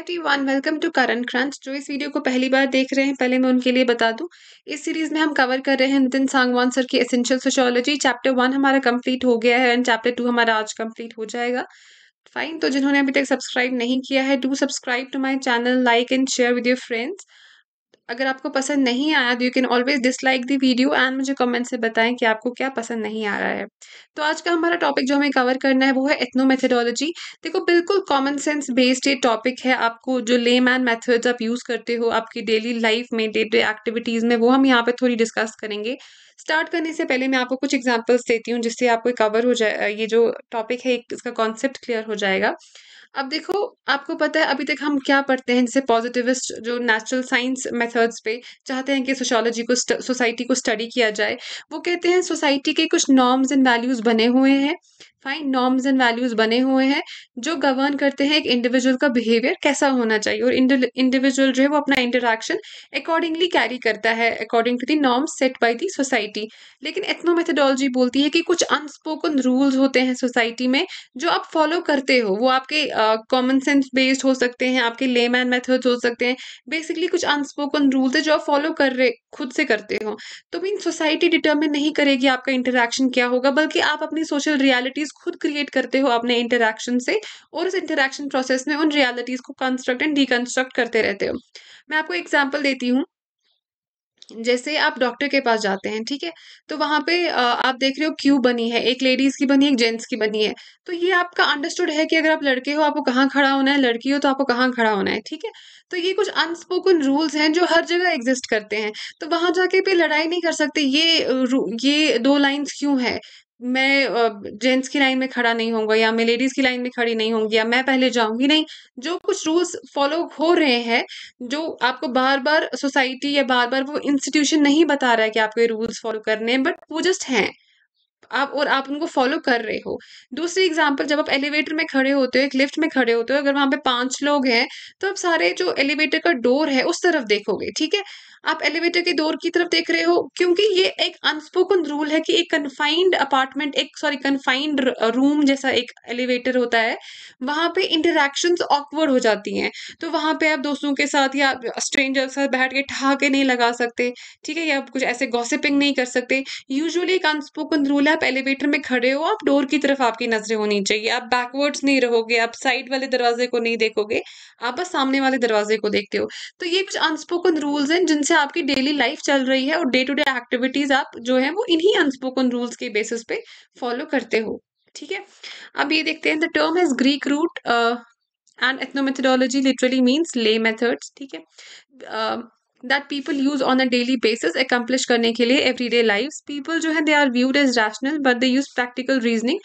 Everyone welcome to current crunch जो इस video को पहली बार देख रहे हैं पहले मैं उनके लिए बता दूं इस सीरीज़ में हम कवर कर रहे हैं नितिन सांगवान सर की एसेंशियल सोशोलॉजी चैप्टर वन हमारा कंप्लीट हो गया है एंड चैप्टर टू हमारा आज कंप्लीट हो जाएगा फाइन तो जिन्होंने अभी तक सब्सक्राइब नहीं किया है do subscribe to my channel like and share with your friends अगर आपको पसंद नहीं आया तो you can always dislike the video and मुझे कमेंट से बताएं कि आपको क्या पसंद नहीं आ रहा है तो आज का हमारा टॉपिक जो हमें कवर करना है वो है एथनो मेथडोलॉजी देखो बिल्कुल कॉमन सेंस बेस्ड ये टॉपिक है आपको जो ले मैन मैथड्स आप यूज़ करते हो आपकी डेली लाइफ में डे डे एक्टिविटीज़ में वो हम यहाँ पर थोड़ी डिस्कस करेंगे स्टार्ट करने से पहले मैं आपको कुछ एग्जाम्पल्स देती हूँ जिससे आपको कवर हो जाए ये जो टॉपिक है इसका कॉन्सेप्ट क्लियर हो जाएगा अब देखो आपको पता है अभी तक हम क्या पढ़ते हैं जैसे पॉजिटिविस्ट जो नेचुरल साइंस मेथड्स पे चाहते हैं कि सोशोलॉजी को सोसाइटी को स्टडी किया जाए वो कहते हैं सोसाइटी के कुछ नॉर्म्स एंड वैल्यूज़ बने हुए हैं फाइन नॉर्म्स एंड वैल्यूज बने हुए हैं जो गवर्न करते हैं एक इंडिविजुअल का बिहेवियर कैसा होना चाहिए और इंडिविजुअल जो है वो अपना इंटरेक्शन अकॉर्डिंगली कैरी करता है according to the norms set by the society लेकिन एथनोमेथोडोलॉजी बोलती है कि कुछ अनस्पोकन रूल्स होते हैं सोसाइटी में जो आप फॉलो करते हो वो आपके कॉमन सेंस बेस्ड हो सकते हैं आपके लेमैन मेथड्स हो सकते हैं बेसिकली कुछ अनस्पोकन रूल्स है जो आप फॉलो कर रहे खुद से करते हो तो मीन सोसाइटी डिटर्मिन नहीं करेगी आपका इंटरेक्शन क्या होगा बल्कि आप अपनी सोशल रियलिटीज रियालिटीज खुद क्रिएट करते हो अपने इंटरेक्शन से और उस इंटरेक्शन प्रोसेस में उन रियालिटीज को कंस्ट्रक्ट एंड डीकंस्ट्रक्ट करते रहते हो मैं आपको एग्जाम्पल देती हूँ जैसे आप डॉक्टर के पास जाते हैं ठीक है तो वहां पे आप देख रहे हो क्यू बनी है एक लेडीज़ की बनी है एक जेंट्स की बनी है तो ये आपका अंडरस्टूड है कि अगर आप लड़के हो आपको कहाँ खड़ा होना है लड़की हो तो आपको कहाँ खड़ा होना है ठीक है तो ये कुछ अनस्पोकन रूल्स हैं जो हर जगह एग्जिस्ट करते हैं तो वहां जाके पे लड़ाई नहीं कर सकते ये ये दो लाइन्स क्यों है मैं जेंट्स की लाइन में खड़ा नहीं होऊंगा या मैं लेडीज की लाइन में खड़ी नहीं होंगी या मैं पहले जाऊंगी नहीं जो कुछ रूल्स फॉलो हो रहे हैं जो आपको बार बार सोसाइटी या बार बार वो इंस्टीट्यूशन नहीं बता रहा है कि आपको ये रूल्स फॉलो करने हैं बट वो जस्ट हैं आप और आप उनको फॉलो कर रहे हो दूसरी एग्जाम्पल जब आप एलिवेटर में खड़े होते हो एक लिफ्ट में खड़े होते हो अगर वहां पे पांच लोग हैं तो आप सारे जो एलिवेटर का डोर है उस तरफ देखोगे ठीक है आप एलिवेटर के डोर की तरफ देख रहे हो क्योंकि ये एक अनस्पोकन रूल है कि एक कन्फाइंड अपार्टमेंट एक सॉरी कन्फाइंड रूम जैसा एक एलिवेटर होता है वहां पे इंटरेक्शन ऑकवर्ड हो जाती हैं तो वहां पे आप दोस्तों के साथ या स्ट्रेंजर के साथ बैठ के ठहाके नहीं लगा सकते ठीक है या आप कुछ ऐसे गॉसिपिंग नहीं कर सकते यूजली एक अनस्पोकन रूल है आप एलिवेटर में खड़े हो आप डोर की तरफ आपकी नजरें होनी चाहिए आप बैकवर्ड्स नहीं रहोगे आप साइड वाले दरवाजे को नहीं देखोगे आप बस सामने वाले दरवाजे को देखते हो तो ये कुछ अनस्पोकन रूल्स हैं जिनसे से आपकी डेली लाइफ चल रही है और डे टू डे एक्टिविटीज आप जो है वो इन्हीं अनस्पोकन रूल्स के बेसिस पे फॉलो करते हो ठीक है अब ये देखते हैं the term has Greek root and ethnomethodology literally means lay methods ठीक है uh, that people use on a daily basis accomplish करने के लिए एवरी डे लाइफ पीपल जो है they are viewed as rational but they use practical reasoning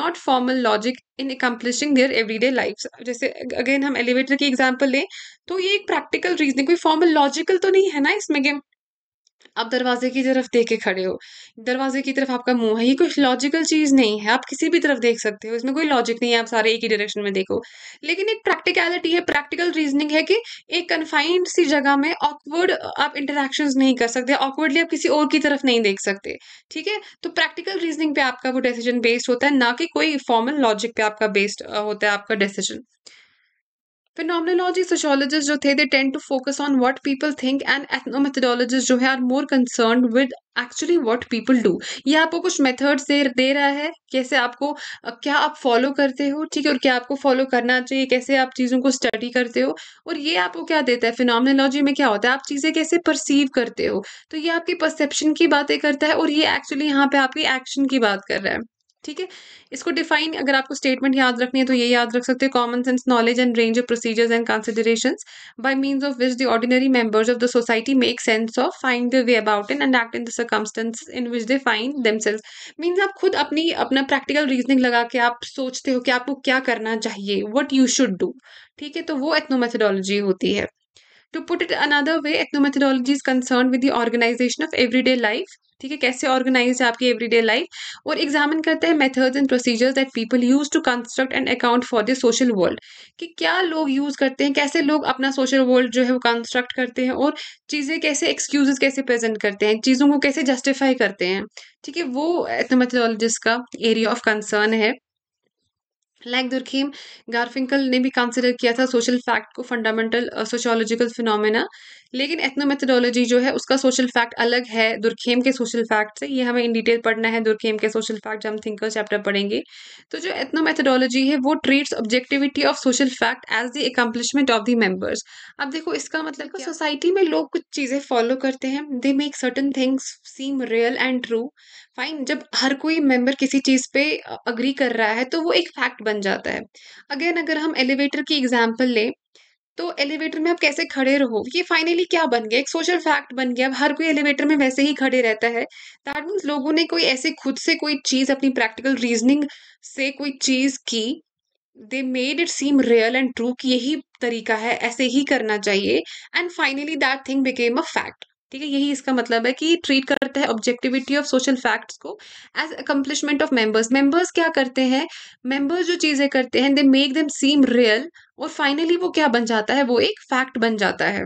not formal logic in accomplishing their everyday life जैसे again हम elevator की example लें तो ये एक प्रैक्टिकल रीजनिंग कोई फॉर्मल लॉजिकल तो नहीं है ना इसमें गेम आप दरवाजे की तरफ देख के खड़े हो दरवाजे की तरफ आपका मुंह है ये कुछ लॉजिकल चीज़ नहीं है आप किसी भी तरफ देख सकते हो इसमें कोई लॉजिक नहीं है आप सारे एक ही डायरेक्शन में देखो लेकिन एक प्रैक्टिकलिटी है प्रैक्टिकल रीजनिंग है कि एक कन्फाइंड सी जगह में ऑकवर्ड आप इंटरेक्शन नहीं कर सकते ऑकवर्डली आप किसी और की तरफ नहीं देख सकते ठीक है तो प्रैक्टिकल रीजनिंग पे आपका वो डिसीजन बेस्ड होता है ना कि कोई फॉर्मल लॉजिक पे आपका बेस्ड होता है आपका डिसीजन फिनोमिनोलॉजी सोशोलॉजिस्ट जो थे they tend to focus on what people think and ethnomethodologist जो है are more concern with actually what people do ये आपको कुछ मेथड्स दे दे रहा है कैसे आपको क्या आप फॉलो करते हो ठीक है और क्या आपको फॉलो करना चाहिए कैसे आप चीज़ों को स्टडी करते हो और ये आपको क्या देता है फिनोमिनोलॉजी में क्या होता है आप चीज़ें कैसे परसीव करते हो तो ये आपकी परसेप्शन की बातें करता है और ये एक्चुअली यहाँ पे आपकी एक्शन की बात कर रहा है ठीक है इसको डिफाइन अगर आपको स्टेटमेंट याद रखनी है तो ये याद रख सकते हैं common sense knowledge and range of procedures and consideration by means of which the ordinary members of the society make sense of find the way about in and act in the circumstances in which they find selves means आप खुद अपनी अपना practical reasoning लगा के आप सोचते हो कि आपको क्या करना चाहिए वट यू शुड डू ठीक है तो वो एथनोमेथडोलॉजी होती है to put it another way ethnomethodology is concern with the organization of everyday life ठीक है कैसे ऑर्गेनाइज है आपकी एवरीडे लाइफ और एग्जामिन करते हैं methods and procedures that people use to construct and account for the social world कि क्या लोग यूज करते हैं कैसे लोग अपना सोशल वर्ल्ड जो है वो कंस्ट्रक्ट करते हैं और चीज़ें कैसे एक्सक्यूजेस कैसे प्रेजेंट करते हैं चीज़ों को कैसे जस्टिफाई करते हैं ठीक है वो एथमेथोलॉजिस्ट का एरिया ऑफ कंसर्न है लाइक दुर्खीम गार्फिंकल ने भी कंसिडर किया था सोशल फैक्ट को फंडामेंटल सोशोलॉजिकल फिनोमेना लेकिन एथनोमेथडोलॉजी जो है उसका सोशल फैक्ट अलग है दुर्खेम के सोशल फैक्ट से ये हमें इन डिटेल पढ़ना है दुर्खेम के सोशल फैक्ट हम थिंकर चैप्टर पढ़ेंगे तो जो एथनोमेथडोलॉजी है वो treats objectivity of social fact as the accomplishment of the members अब देखो इसका मतलब सोसाइटी में लोग कुछ चीज़ें फॉलो करते हैं they make certain things seem real and true fine जब हर कोई मेंबर किसी चीज़ पे अग्री कर रहा है तो वो एक फैक्ट बन जाता है अगेन अगर हम एलिवेटर की एग्जाम्पल लें तो एलिवेटर में आप कैसे खड़े रहो ये फाइनली क्या बन गया एक सोशल फैक्ट बन गया अब हर कोई एलिवेटर में वैसे ही खड़े रहता है दैट मीन्स लोगों ने कोई ऐसे खुद से कोई चीज़ अपनी प्रैक्टिकल रीजनिंग से कोई चीज़ की they made it seem real and true कि यही तरीका है ऐसे ही करना चाहिए and finally that thing became a fact ठीक है यही इसका मतलब है कि ट्रीट करता है ऑब्जेक्टिविटी ऑफ सोशल फैक्ट्स को as accomplishment of members members क्या करते हैं मेंबर्स जो चीज़ें करते हैं they make them seem real और फाइनली वो क्या बन जाता है वो एक फैक्ट बन जाता है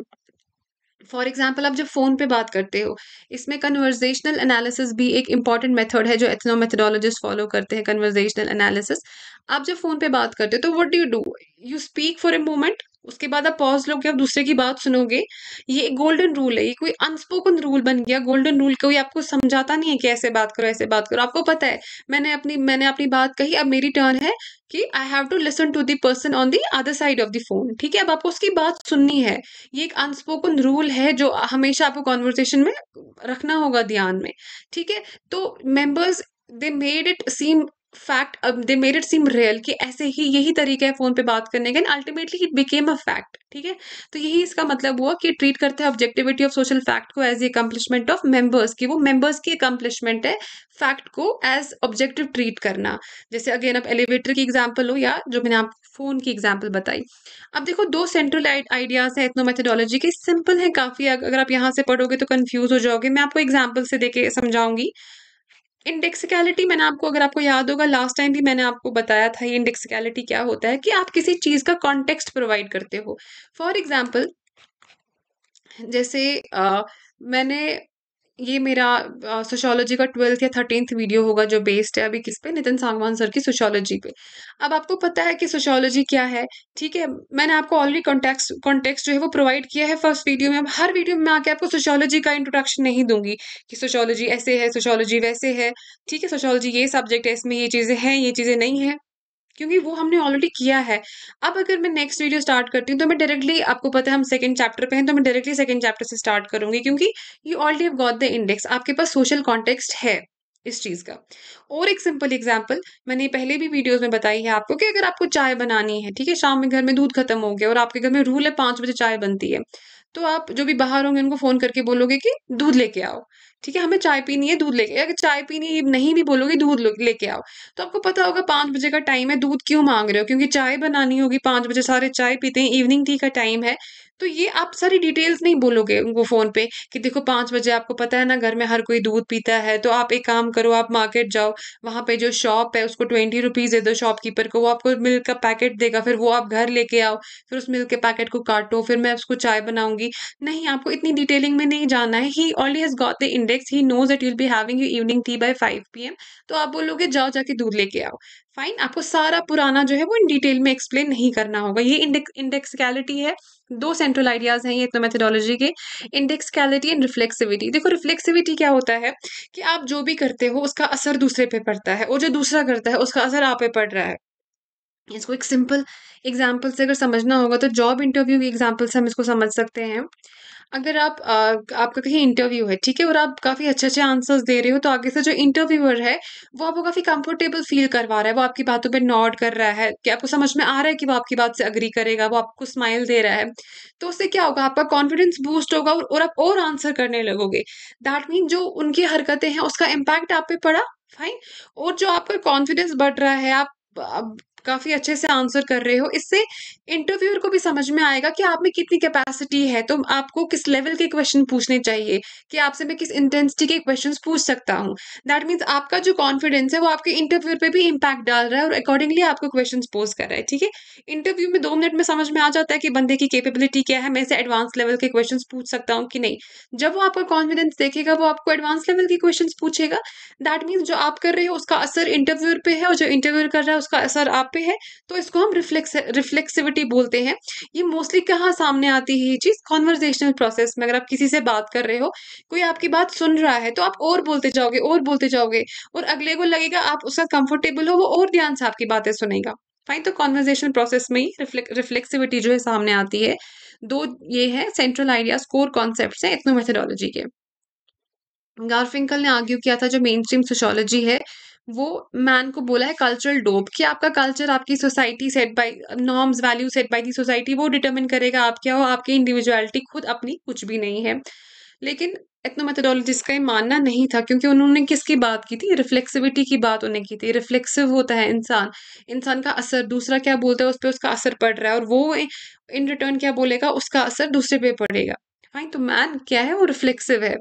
फॉर एग्जाम्पल आप जब फ़ोन पे बात करते हो इसमें कन्वर्जेशनल एनालिसिस भी एक इंपॉर्टेंट मेथड है जो एथनो मेथडोलॉजिस्ट फॉलो करते हैं कन्वर्जेशनल एनालिसिस आप जब फ़ोन पे बात करते हो तो what do you do you speak for a moment उसके बाद आप पॉज लोगे आप दूसरे की बात सुनोगे ये गोल्डन रूल है ये कोई अनस्पोकन रूल बन गया गोल्डन रूल कोई आपको समझाता नहीं है कि ऐसे बात करो ऐसे बात करो आपको पता है मैंने अपनी मैंने अपनी बात कही अब मेरी टर्न है कि I have to listen to the person on the other side of the phone ठीक है अब आपको उसकी बात सुननी है ये एक अनस्पोकन रूल है जो हमेशा आपको कॉन्वर्जेशन में रखना होगा ध्यान में ठीक है तो members they made it seem fact they made it seem real कि ऐसे ही यही तरीका है फ़ोन पे बात करने का and ultimately it became a fact ठीक है तो यही इसका मतलब हुआ कि ट्रीट करते हैं ऑब्जेक्टिविटी ऑफ सोशल फैक्ट को as a accomplishment of members की वो मेंबर्स की अकम्पलिशमेंट है फैक्ट को एज ऑब्जेक्टिव ट्रीट करना जैसे अगेन आप एलिवेटर की एग्जाम्पल हो या जो मैंने आप फ़ोन की एग्जाम्पल बताई अब देखो दो सेंट्रल आइडियाज़ हैं इतना मेथडोलॉजी के सिंपल हैं काफ़ी अगर आप यहाँ से पढ़ोगे तो कन्फ्यूज़ हो जाओगे मैं आपको एग्जाम्पल से दे के समझाऊंगी इंडेक्सिकलिटी मैंने आपको अगर आपको याद होगा लास्ट टाइम भी मैंने आपको बताया था ये इंडेक्सिकलिटी क्या होता है कि आप किसी चीज़ का कॉन्टेक्स्ट प्रोवाइड करते हो फॉर एग्जाम्पल जैसे आ, मैंने ये मेरा सोशोलॉजी का ट्वेल्थ या थर्टीनथ वीडियो होगा जो बेस्ड है अभी किस पे नितिन सांगवान सर की सोशोलॉजी पे अब आपको पता है कि सोशोलॉजी क्या है ठीक है मैंने आपको ऑलरेडी कॉन्टेक्स्ट कॉन्टेक्स्ट जो है वो प्रोवाइड किया है फर्स्ट वीडियो में अब हर वीडियो में आके आपको सोशोलॉजी का इंट्रोडक्शन नहीं दूंगी कि सोशोलॉजी ऐसे है सोशोलॉजी वैसे है ठीक है सोशोलॉजी ये सब्जेक्ट है इसमें ये चीज़ें हैं ये चीज़ें नहीं है क्योंकि वो हमने ऑलरेडी किया है अब अगर मैं नेक्स्ट वीडियो स्टार्ट करती हूँ तो मैं डायरेक्टली आपको पता है हम सेकंड चैप्टर पे हैं तो मैं डायरेक्टली सेकंड चैप्टर से स्टार्ट करूंगी क्योंकि you already have got the index आपके पास सोशल कॉन्टेक्स्ट है इस चीज़ का और एक सिंपल एग्जाम्पल मैंने पहले भी वीडियोस में बताई है आपको कि अगर आपको चाय बनानी है ठीक है शाम में घर में दूध खत्म हो गया और आपके घर में रूल है पांच बजे चाय बनती है तो आप जो भी बाहर होंगे उनको फ़ोन करके बोलोगे कि दूध लेके आओ ठीक है हमें चाय पीनी है दूध लेके अगर चाय पीनी है नहीं भी बोलोगे दूध लेके आओ तो आपको पता होगा पांच बजे का टाइम है दूध क्यों मांग रहे हो क्योंकि चाय बनानी होगी पांच बजे सारे चाय पीते हैं इवनिंग टी का टाइम है तो ये आप सारी डिटेल्स नहीं बोलोगे उनको फ़ोन पे कि देखो पाँच बजे आपको पता है ना घर में हर कोई दूध पीता है तो आप एक काम करो आप मार्केट जाओ वहाँ पे जो शॉप है उसको ट्वेंटी रुपीज़ दे दो शॉपकीपर को वो आपको मिल्क का पैकेट देगा फिर वो आप घर लेके आओ फिर उस मिल्क के पैकेट को काटो फिर मैं उसको चाय बनाऊंगी नहीं आपको इतनी डिटेलिंग में नहीं जाना है he only has got the index he knows it will be having you evening tea by five p तो आप बोलोगे जाओ जाके दूध लेके आओ फाइन आपको सारा पुराना जो है वो इन डिटेल में एक्सप्लेन नहीं करना होगा ये इंडेक्स इंडेक्सिकलिटी है दो सेंट्रल आइडियाज हैं ये इकोनोमेथडोलॉजी के इंडेक्स कैलिटी एंड रिफ्लेक्सिविटी देखो रिफ्लेक्सिविटी क्या होता है कि आप जो भी करते हो उसका असर दूसरे पे पड़ता है और जो दूसरा करता है उसका असर आप पे पड़ रहा है इसको एक सिंपल एग्जाम्पल से अगर समझना होगा तो जॉब इंटरव्यू के एग्जाम्पल से हम इसको समझ सकते हैं अगर आप आ, आपका कहीं इंटरव्यू है ठीक है और आप काफ़ी अच्छे अच्छे आंसर्स दे रहे हो तो आगे से जो इंटरव्यूअर है वो आपको काफ़ी कंफर्टेबल फील करवा रहा है वो आपकी बातों पे नॉट कर रहा है कि आपको समझ में आ रहा है कि वो आपकी बात से अग्री करेगा वो आपको स्माइल दे रहा है तो उससे क्या होगा आपका कॉन्फिडेंस बूस्ट होगा और, और आप और आंसर करने लगोगे दैट मीन जो उनकी हरकतें हैं उसका इम्पैक्ट आप पे पड़ा फाइन और जो आपका कॉन्फिडेंस बढ़ रहा है आप काफ़ी अच्छे से आंसर कर रहे हो इससे इंटरव्यूअर को भी समझ में आएगा कि आप में कितनी कैपेसिटी है तो आपको किस लेवल के क्वेश्चन पूछने चाहिए कि आपसे मैं किस इंटेंसिटी के क्वेश्चन पूछ सकता हूँ दैट मीन्स आपका जो कॉन्फिडेंस है वो आपके इंटरव्यूअर पर भी इम्पैक्ट डाल रहा है और अकॉर्डिंगली आपको क्वेश्चन पोज कर रहा है ठीक है इंटरव्यू में दो मिनट में समझ में आ जाता है कि बंदे की केपेबिलिटी क्या है मैं इसे एडवांस लेवल के क्वेश्चन पूछ सकता हूँ कि नहीं जब वो आपका कॉन्फिडेंस देखेगा वो आपको एडवांस लेवल के क्वेश्चन पूछेगा दैट मीन्स जो आप कर रहे हो उसका असर इंटरव्यूअर पे है और जो इंटरव्यूर कर रहा है उसका असर आप पे है तो इसको हम रिफ्लेक्स रिफ्लेक्सिविटी बोलते हैं ये मोस्टली कहाँ सामने आती है ये चीज़ कॉन्वर्जेशनल प्रोसेस में अगर आप किसी से बात कर रहे हो कोई आपकी बात सुन रहा है तो आप और बोलते जाओगे और बोलते जाओगे और अगले को लगेगा आप उसका कंफर्टेबल हो वो और ध्यान से आपकी बातें सुनेगा फाइन तो कॉन्वर्जेशन प्रोसेस में ही रिफ्लेक्सिविटी जो है सामने आती है दो ये है सेंट्रल आइडियाज कोर कॉन्सेप्ट हैं इतनो मेथडोलॉजी के गार्फिंकल ने आर्ग्यू किया था जो मेन स्ट्रीम सोशोलॉजी है वो मैन को बोला है कल्चरल डोप कि आपका कल्चर आपकी society set by norms value set by the society वो डिटरमिन करेगा आप क्या हो आपकी इंडिविजुअलिटी खुद अपनी कुछ भी नहीं है लेकिन एथनोमेथोडोलॉजिस्ट का ये मानना नहीं था क्योंकि उन्होंने किसकी बात की थी रिफ्लेक्सिविटी की बात उन्हें की थी रिफ्लेक्सिव होता है इंसान इंसान का असर दूसरा क्या बोलता है उस पर उसका असर पड़ रहा है और वो इन रिटर्न क्या बोलेगा उसका असर दूसरे पे पड़ेगा राइट तो मैन क्या है वो रिफ्लेक्सिव है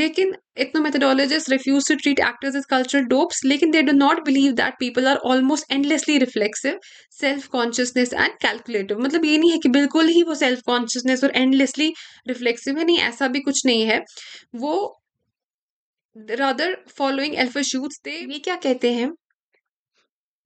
लेकिन इतना methodologist refuse to treat actors as cultural dopes लेकिन they do not believe that people are almost endlessly reflexive self consciousness and calculative मतलब ये नहीं है कि बिल्कुल ही वो सेल्फ कॉन्शियसनेस और एंडलेसली रिफ्लेक्सिव है नहीं ऐसा भी कुछ नहीं है वो रादर फॉलोइंग एल्फा शूट्स दे ये क्या कहते हैं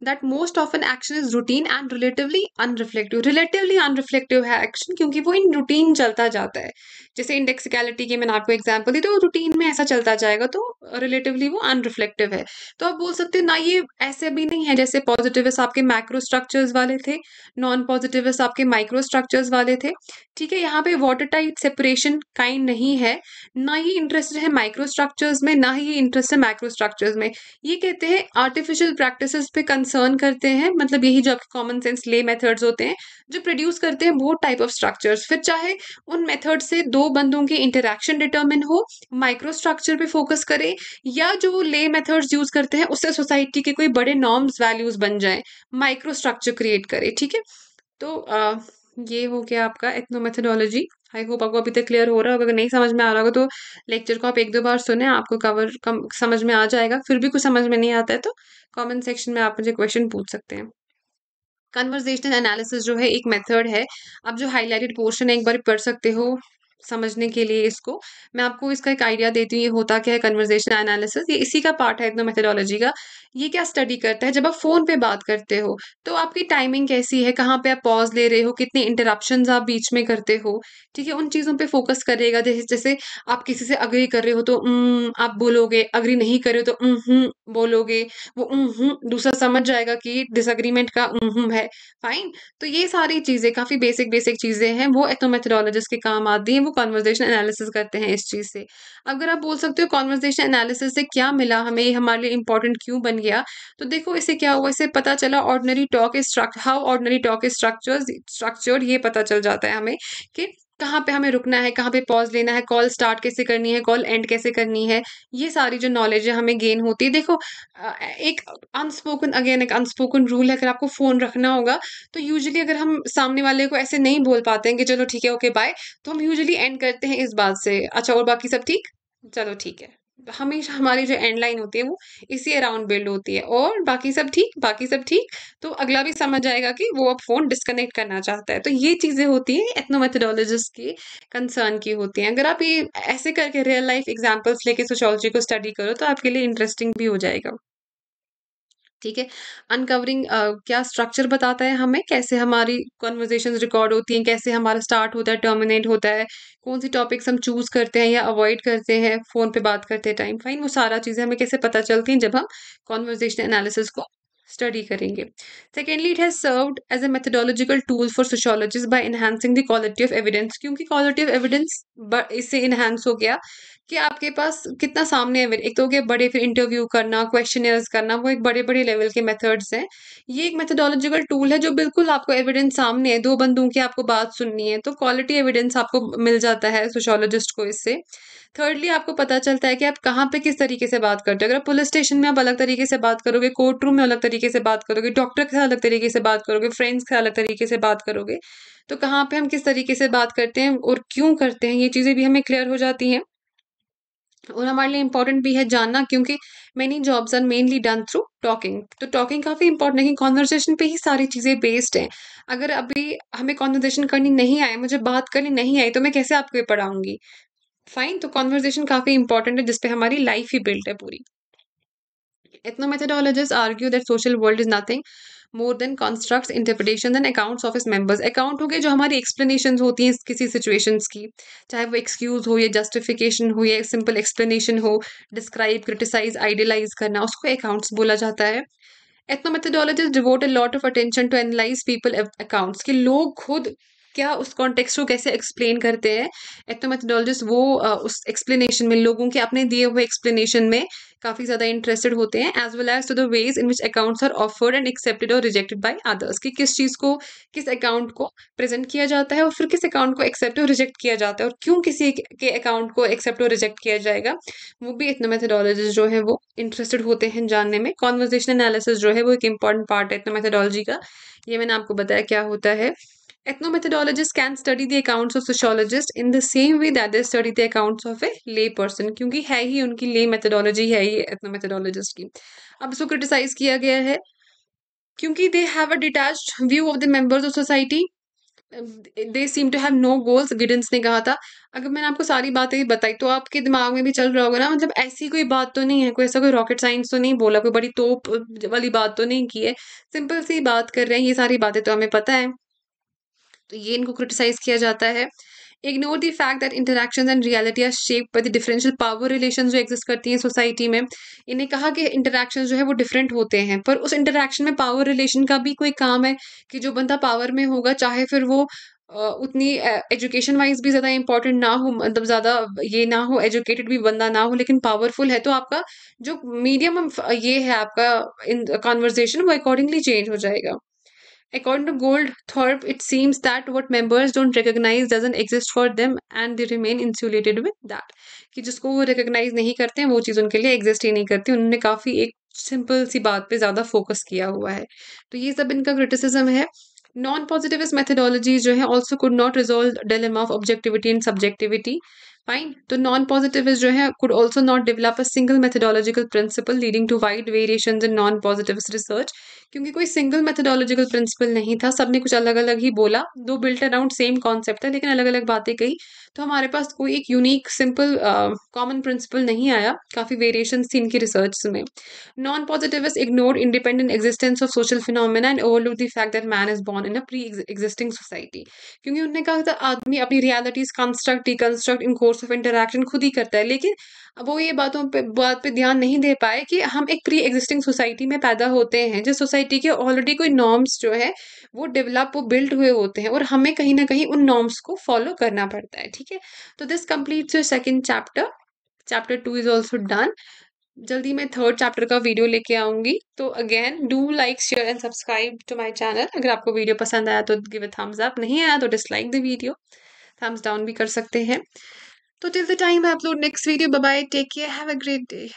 that most of an action is routine and relatively unreflective relatively unreflective है एक्शन क्योंकि वो इन रूटीन चलता जाता है जैसे इंडेक्सिकलिटी की मैंने आपको एग्जाम्पल दी तो रूटीन में ऐसा चलता जाएगा तो रिलेटिवली वो अनरिफ्लेक्टिव है तो आप बोल सकते हो ना ये ऐसे भी नहीं है जैसे पॉजिटिविस्ट आपके माइक्रो स्ट्रक्चर्स वाले थे नॉन पॉजिटिविस्ट आपके माइक्रो स्ट्रक्चर्स वाले थे ठीक है यहाँ पे वाटर टाइट सेपरेशन काइंड नहीं है ना ही इंटरेस्टेड है माइक्रो स्ट्रक्चर्स में ना ही इंटरेस्ट है माइक्रो स्ट्रक्चर्स में ये कहते हैं आर्टिफिशियल प्रैक्टिस पे कंसर्न करते हैं मतलब यही जो आपके कॉमन सेंस ले मेथड्स होते हैं जो प्रोड्यूस करते हैं वो टाइप ऑफ स्ट्रक्चर्स फिर चाहे उन मेथड से दो बंदों के इंटरेक्शन डिटर्मिन हो माइक्रो स्ट्रक्चर पे फोकस करें या जो ले मेथड्स यूज करते हैं उससे सोसाइटी के कोई बड़े नॉर्म्स वैल्यूज बन जाए माइक्रो स्ट्रक्चर क्रिएट करे ठीक है तो uh, ये हो गया आपका एथनोमेथडोलॉजी आई होप आपको अभी तक क्लियर हो रहा होगा अगर नहीं समझ में आ रहा होगा तो लेक्चर को आप एक दो बार सुने आपको कवर कम समझ में आ जाएगा फिर भी कुछ समझ में नहीं आता है तो कमेंट सेक्शन में आप मुझे क्वेश्चन पूछ सकते हैं कन्वर्जेशनल एनालिसिस जो है एक मेथड है आप जो हाईलाइटेड पोर्शन है एक बार पढ़ सकते हो समझने के लिए इसको मैं आपको इसका एक आइडिया देती हूँ ये होता क्या है कन्वर्जेशन एनालिसिस ये इसी का पार्ट है इतना मेथडोलॉजी का ये क्या स्टडी करता है जब आप फ़ोन पे बात करते हो तो आपकी टाइमिंग कैसी है कहाँ पे आप पॉज ले रहे हो कितने इंटरप्शन आप बीच में करते हो ठीक है उन चीज़ों पर फोकस करेगा जैसे जैसे आप किसी से अग्री कर रहे हो तो आप बोलोगे अग्री नहीं कर रहे हो तो बोलोगे वो दूसरा समझ जाएगा कि डिसअग्रीमेंट का है फाइन तो ये सारी चीज़ें काफ़ी बेसिक बेसिक चीज़ें हैं वो एथनोमेथडोलॉजिस्ट के काम आती हैं वो कॉन्वर्जेशन एनालिसिस करते हैं इस चीज़ से अगर आप बोल सकते हो कॉन्वर्जेशन एनालिसिस से क्या मिला हमें ये हमारे लिए इंपॉर्टेंट क्यों बन गया तो देखो इसे क्या हुआ इसे पता चला ordinary talk is how ordinary talk is structure structured ये पता चल जाता है हमें कि कहाँ पे हमें रुकना है कहाँ पे पॉज लेना है कॉल स्टार्ट कैसे करनी है कॉल एंड कैसे करनी है ये सारी जो नॉलेज है हमें गेन होती है देखो एक अनस्पोकन अगेन एक अनस्पोकन रूल है अगर आपको फ़ोन रखना होगा तो यूजुअली अगर हम सामने वाले को ऐसे नहीं बोल पाते हैं कि चलो ठीक है ओके बाय तो हम यूजली एंड करते हैं इस बात से अच्छा और बाकी सब ठीक चलो ठीक है हमेशा हमारी जो एंड लाइन होती है वो इसी अराउंड बिल्ड होती है और बाकी सब ठीक बाकी सब ठीक तो अगला भी समझ आएगा कि वो अब फ़ोन डिस्कनेक्ट करना चाहता है तो ये चीज़ें होती हैं एथनोमेथडोलॉजिस्ट की कंसर्न की होती हैं अगर आप ये ऐसे करके रियल लाइफ एग्जाम्पल्स लेके सोशोलॉजी को स्टडी करो तो आपके लिए इंटरेस्टिंग भी हो जाएगा ठीक है अनकवरिंग क्या स्ट्रक्चर बताता है हमें कैसे हमारी कॉन्वर्जेशन रिकॉर्ड होती हैं कैसे हमारा स्टार्ट होता है टर्मिनेट होता है कौन सी टॉपिक्स हम चूज़ करते हैं या अवॉइड करते हैं फ़ोन पे बात करते टाइम फाइन वो सारा चीज़ें हमें कैसे पता चलती हैं जब हम कॉन्वर्जेशन एनालिसिस को स्टडी करेंगे secondly it has served as a methodological tool for sociologist by enhancing the quality of evidence क्योंकि क्वालिटी ऑफ एविडेंस इससे इन्हेंस हो गया कि आपके पास कितना सामने है एक तो हो गया बड़े फिर इंटरव्यू करना क्वेश्चन करना वो एक बड़े बड़े लेवल के मेथड्स हैं ये एक मेथडोलॉजिकल टूल है जो बिल्कुल आपको एविडेंस सामने है दो बंदों की आपको बात सुननी है तो क्वालिटी एविडेंस आपको मिल जाता है सोशोलॉजिस्ट को इससे थर्डली आपको पता चलता है कि आप कहाँ पे किस तरीके से बात करते हो अगर पुलिस स्टेशन में आप अलग तरीके से बात करोगे कोर्ट रूम में अलग तरीके से बात करोगे डॉक्टर के अलग तरीके से बात करोगे फ्रेंड्स के अलग तरीके से बात करोगे तो कहाँ पे हम किस तरीके से बात करते हैं और क्यों करते हैं ये चीज़ें भी हमें क्लियर हो जाती हैं और हमारे लिए इम्पोर्टेंट भी है जानना क्योंकि many jobs are mainly done through talking तो टॉकिंग काफ़ी इंपॉर्टेंट है कॉन्वर्जेशन पे ही सारी चीज़ें बेस्ड हैं अगर अभी हमें कॉन्वर्जेशन करनी नहीं आए मुझे बात करनी नहीं आई तो मैं कैसे आपको ये पढ़ाऊंगी फाइन तो कॉन्वर्जेशन काफ़ी इंपॉर्टेंट है जिसपे हमारी लाइफ ही बिल्ड है पूरी ethnomethodologists argue that social world is nothing more than construct interpretation and accounts of its members account हो गए जो हमारी एक्सप्लेनेशन होती हैं किसी सिचुएशंस की चाहे वो एक्सक्यूज हो या जस्टिफिकेशन हो या सिंपल एक्सप्लेनेशन हो डिस्क्राइब क्रिटिसाइज आइडियलाइज करना उसको अकाउंट्स बोला जाता है ethnomethodologist devote a lot of attention to analyse people accounts कि लोग खुद क्या उस कॉन्टेक्स्ट को कैसे एक्सप्लेन करते हैं एक्टोमेथडोलॉजिस्ट वो उस एक्सप्लेनेशन में लोगों के अपने दिए हुए एक्सप्लेनेशन में काफ़ी ज़्यादा इंटरेस्टेड होते हैं as well as to the ways in which accounts are offered and accepted और रिजेक्टेड बाय अदर्स कि किस चीज़ को किस अकाउंट को प्रेजेंट किया जाता है और फिर किस अकाउंट को एक्सेप्ट और रिजेक्ट किया जाता है और क्यों किसी के अकाउंट को एक्सेप्ट और रिजेक्ट किया जाएगा वो भी इतना मेथडोलॉजिस्ट जो है वो इंटरेस्टेड होते हैं जानने में कॉन्वर्जेशन एनालिसिस जो है वो एक इंपॉर्टेंट पार्ट है इतना मेथडोलॉजी का ये मैंने आपको बताया क्या होता है ethnomethodologists can study the accounts of sociologists in the same way that they study the accounts of a lay person क्योंकि है ही उनकी ले methodology है ही ethnomethodologist की अब इसको criticize किया गया है क्योंकि they have a detached view of the members of society they seem to have no goals Giddens ने कहा था अगर मैंने आपको सारी बातें बताई तो आपके दिमाग में भी चल रहा होगा ना मतलब ऐसी कोई बात तो नहीं है कोई ऐसा कोई रॉकेट साइंस तो नहीं बोला कोई बड़ी तोप वाली बात तो नहीं की है सिंपल सी बात कर रहे हैं ये सारी बातें तो हमें पता है तो ये इनको क्रिटिसाइज किया जाता है ignore the fact that interaction and reality are shape by the differential power relation जो एग्जिस्ट करती हैं सोसाइटी में इन्हें कहा कि इंटरेक्शन जो है वो डिफरेंट होते हैं पर उस इंटरेक्शन में पावर रिलेशन का भी कोई काम है कि जो बंदा पावर में होगा चाहे फिर वो उतनी एजुकेशन वाइज भी ज़्यादा इंपॉर्टेंट ना हो मतलब ज़्यादा ये ना हो एजुकेटेड भी बंदा ना हो लेकिन पावरफुल है तो आपका जो मीडियम ये है आपका इन कॉन्वर्जेशन वो अकॉर्डिंगली चेंज हो जाएगा According to Goldthorpe, it seems that what members don't recognize doesn't exist for them and they remain insulated with that. कि जिसको वो recognize नहीं करते हैं वो चीज़ उनके लिए exist ही नहीं करती उन्होंने काफ़ी एक simple सी बात पे ज़्यादा focus किया हुआ है तो ये सब इनका criticism है non पॉजिटिविस्ट methodologies, जो है also could not resolve dilemma of objectivity and subjectivity. Fine तो नॉन पॉजिटिव जो है could also not develop a single methodological principle leading to wide variation in non positive research क्योंकि कोई single methodological principal नहीं था सबने कुछ अलग अलग ही बोला दो बिल्ट अराउंड सेम कॉन्सेप्ट था लेकिन अलग अलग बातें कही तो हमारे पास कोई एक यूनिक सिंपल कॉमन प्रिंसिपल नहीं आया काफ़ी वेरिएशन थी इनकी रिसर्च में non positivist ignore independent existence of social phenomena and overlook the fact that man is born in a pre existing society क्योंकि उन्होंने कहा था आदमी अपनी realities construct deconstruct in course source of interaction खुद ही करता है लेकिन वो ये बातों पे बात पे ध्यान नहीं दे पाए कि हम एक प्री एग्जिस्टिंग सोसाइटी में पैदा होते हैं जिस सोसाइटी के ऑलरेडी कोई नॉर्म्स जो है वो डेवलप वो बिल्ड हुए होते हैं और हमें कहीं ना कहीं उन नॉर्म्स को फॉलो करना पड़ता है ठीक है तो this completes your second chapter chapter two is also done जल्दी मैं थर्ड चैप्टर का वीडियो लेके आऊंगी तो again do like share and subscribe to my channel अगर आपको वीडियो पसंद आया तो गिव अ थम्स अप नहीं आया तो dislike the video thumbs down भी कर सकते हैं So till the time I upload next video, bye bye, take care, have a great day.